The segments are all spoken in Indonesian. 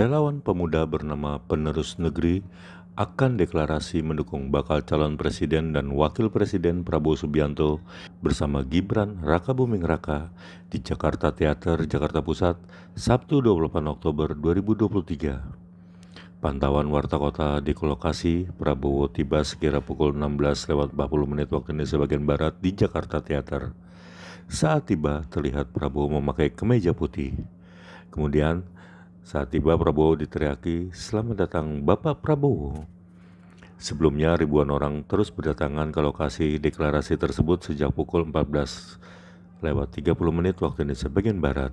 Relawan pemuda bernama Penerus Negeri akan deklarasi mendukung bakal calon presiden dan wakil presiden Prabowo Subianto bersama Gibran Raka Buming Raka di Jakarta Teater Jakarta Pusat Sabtu 28 Oktober 2023. Pantauan warta kota di lokasi Prabowo tiba sekira pukul lewat 40 menit waktu Indonesia bagian barat di Jakarta Teater. Saat tiba terlihat Prabowo memakai kemeja putih. Kemudian saat tiba Prabowo diteriaki, selamat datang Bapak Prabowo. Sebelumnya ribuan orang terus berdatangan ke lokasi deklarasi tersebut sejak pukul 14 lewat 30 menit waktu Indonesia bagian Barat.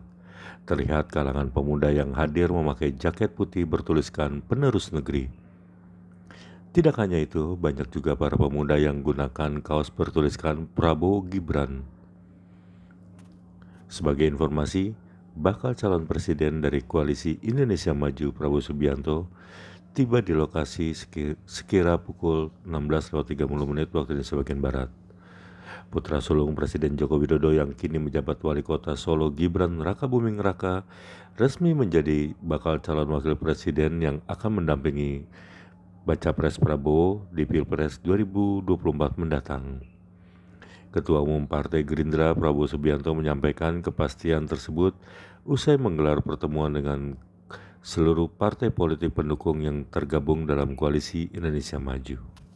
Terlihat kalangan pemuda yang hadir memakai jaket putih bertuliskan penerus negeri. Tidak hanya itu, banyak juga para pemuda yang gunakan kaos bertuliskan Prabowo Gibran. Sebagai informasi, bakal calon presiden dari koalisi Indonesia Maju Prabowo Subianto tiba di lokasi sekira pukul 16.30 menit waktu Indonesia bagian barat. Putra sulung Presiden Joko Widodo yang kini menjabat wali kota Solo Gibran Raka Buming Raka resmi menjadi bakal calon wakil presiden yang akan mendampingi Baca Pres Prabowo di Pilpres 2024 mendatang. Ketua Umum Partai Gerindra Prabowo Subianto menyampaikan kepastian tersebut usai menggelar pertemuan dengan seluruh partai politik pendukung yang tergabung dalam koalisi Indonesia Maju.